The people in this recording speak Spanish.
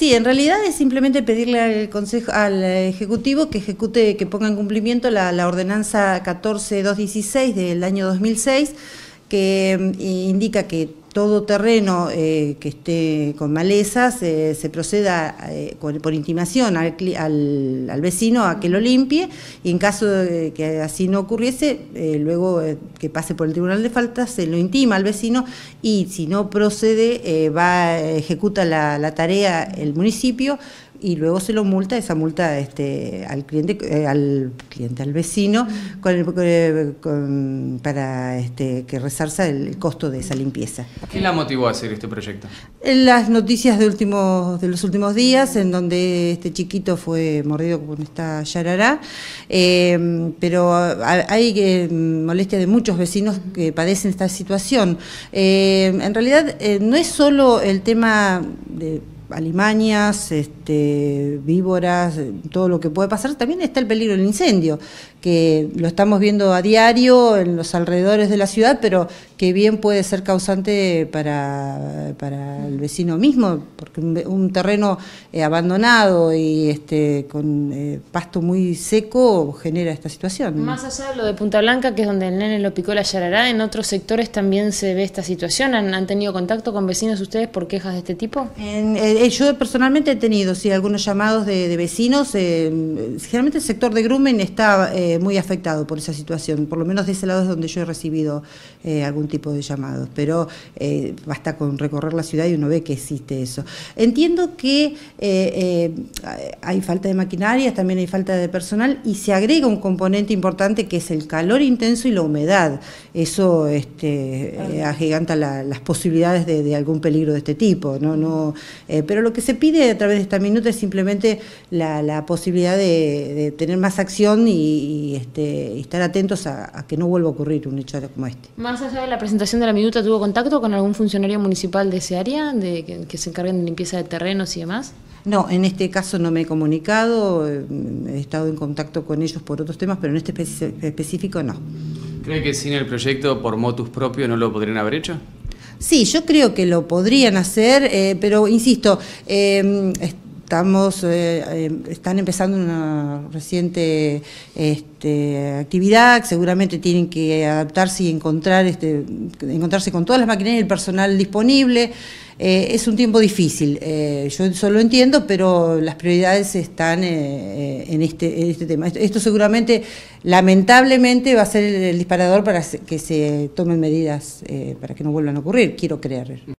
Sí, en realidad es simplemente pedirle al consejo, al ejecutivo que ejecute, que ponga en cumplimiento la, la ordenanza 14216 del año 2006 que mm, indica que todo terreno eh, que esté con malezas eh, se proceda eh, por intimación al, vecino a que lo limpie y en caso de que así no ocurriese, luego que pase por el tribunal de faltas se lo intima al vecino y si no procede va ejecuta la tarea el municipio y luego se lo multa esa multa este, al cliente eh, al cliente al vecino con eh, para este, que resarza el costo de esa limpieza ¿qué la motivó a hacer este proyecto? Las noticias de últimos de los últimos días en donde este chiquito fue mordido con esta yarará em, pero hay molestias em, molestia de muchos vecinos que padecen esta situación em, en realidad eh, no es solo el tema de alimañas este, víboras, eh, todo lo que puede pasar. También está el peligro del incendio, que lo estamos viendo a diario en los alrededores de la ciudad, pero que bien puede ser causante para, el vecino mismo, porque un, terreno eh, abandonado y este, con eh, pasto muy seco genera esta situación. Más allá de lo de Punta Blanca, que es donde el nene lo picó la yarará, en otros sectores también se ve esta situación. ¿Han, tenido contacto con vecinos ustedes por quejas de este tipo? En, yo personalmente he tenido sí, algunos llamados de, vecinos. Eh, generalmente el sector de Grumen está eh, muy afectado por esa situación, por lo menos de ese lado es donde yo he recibido eh, algún tipo de llamados, pero basta con recorrer la ciudad y uno ve que existe eso. Entiendo que hay falta de maquinarias, también hay falta de personal y se agrega un componente importante que es el calor intenso y la humedad. Eso este, agiganta las posibilidades de, algún peligro de este tipo, ¿no? no pero lo que se pide a través de esta Minuta es simplemente la, posibilidad de, tener más acción y, este, estar atentos a, que no vuelva a ocurrir un hecho como este. Más allá de la presentación de la minuta, ¿tuvo contacto con algún funcionario municipal de ese área, de, que, se encarguen de limpieza de terrenos y demás? No, en este caso no me he comunicado, eh, he estado en contacto con ellos por otros temas, pero en este específico no. ¿Cree que sin el proyecto por motus propio no lo podrían haber hecho? Sí, yo creo que lo podrían hacer, eh, pero insisto, eh, estamos, eh, em, están empezando una reciente este, actividad, seguramente tienen que adaptarse y encontrar este, encontrarse con todas las maquinarias y el personal disponible. Eh, es un tiempo difícil, eh, yo solo entiendo, pero las prioridades están eh, en, este, este tema. Esto, seguramente, lamentablemente, va a ser el, disparador para que se tomen medidas para que no vuelvan a ocurrir, quiero creer.